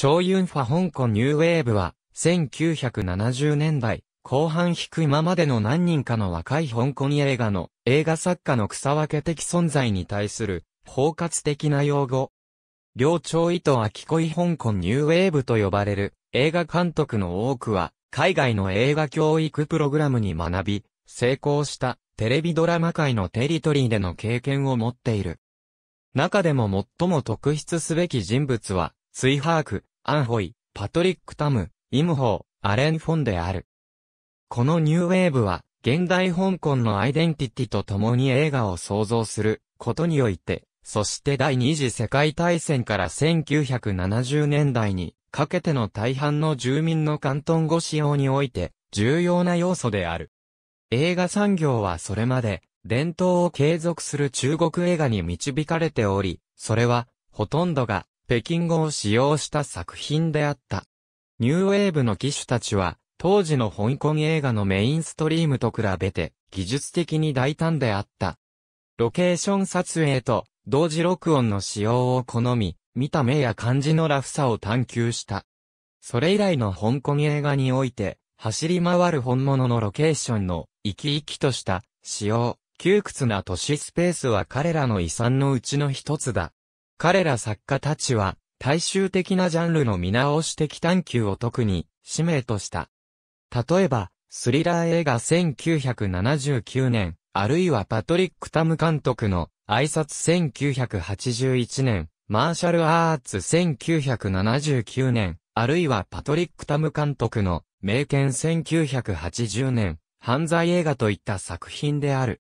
超ユンファ香港ニューウェーブは、1970年代、後半低い今までの何人かの若い香港映画の映画作家の草分け的存在に対する包括的な用語。両朝意図は聞こい香港ニューウェーブと呼ばれる映画監督の多くは海外の映画教育プログラムに学び成功したテレビドラマ界のテリトリーでの経験を持っている。中でも最も特筆すべき人物はスイハーク、アンホイ、パトリック・タム、イムホー、アレン・フォンである。このニューウェーブは、現代香港のアイデンティティと共に映画を創造することにおいて、そして第二次世界大戦から1970年代にかけての大半の住民の広東語使用において重要な要素である。映画産業はそれまで伝統を継続する中国映画に導かれており、それはほとんどが北京語を使用した作品であった。ニューウェーブの機種たちは、当時の香港映画のメインストリームと比べて、技術的に大胆であった。ロケーション撮影と、同時録音の使用を好み、見た目や感じのラフさを探求した。それ以来の香港映画において、走り回る本物のロケーションの、生き生きとした、使用、窮屈な都市スペースは彼らの遺産のうちの一つだ。彼ら作家たちは、大衆的なジャンルの見直し的探求を特に、使命とした。例えば、スリラー映画1979年、あるいはパトリック・タム監督の、挨拶1981年、マーシャル・アーツ1979年、あるいはパトリック・タム監督の、名犬1980年、犯罪映画といった作品である。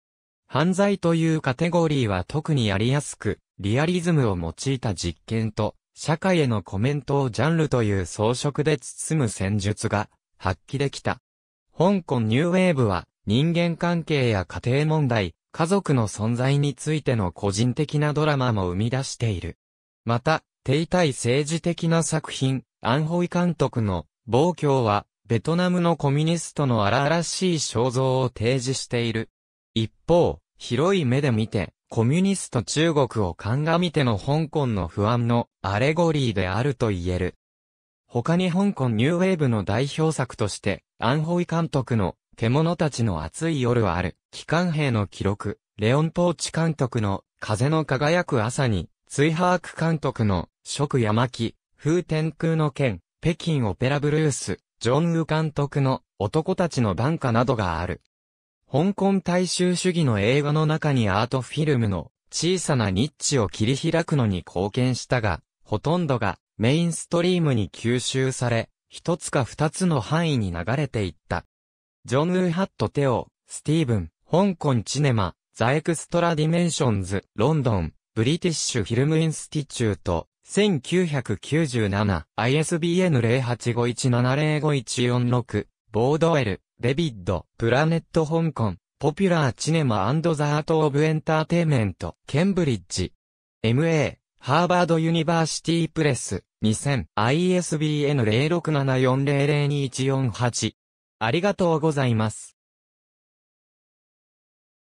犯罪というカテゴリーは特にやりやすく、リアリズムを用いた実験と、社会へのコメントをジャンルという装飾で包む戦術が発揮できた。香港ニューウェーブは人間関係や家庭問題、家族の存在についての個人的なドラマも生み出している。また、停滞政治的な作品、アンホイ監督の暴挙は、ベトナムのコミュニストの荒々しい肖像を提示している。一方、広い目で見て、コミュニスト中国を鑑みての香港の不安のアレゴリーであると言える。他に香港ニューウェーブの代表作として、アンホイ監督の獣たちの熱い夜はある、機関兵の記録、レオン・ポーチ監督の風の輝く朝に、ツイハーク監督の食山木、風天空の剣、北京オペラブルース、ジョン・ウ監督の男たちの晩歌などがある。香港大衆主義の映画の中にアートフィルムの小さなニッチを切り開くのに貢献したが、ほとんどがメインストリームに吸収され、一つか二つの範囲に流れていった。ジョン・ウーハット・テオ、スティーブン、香港チネマ、ザ・エクストラ・ディメンションズ、ロンドン、ブリティッシュ・フィルム・インスティチュート、1997、ISBN 0851705146、ボードェル、デビッド、プラネット香港、ポピュラーチネマザアート・オブ・エンターテイメント、ケンブリッジ。MA、ハーバード・ユニバーシティ・プレス、2000、ISBN 0674002148。ありがとうございます。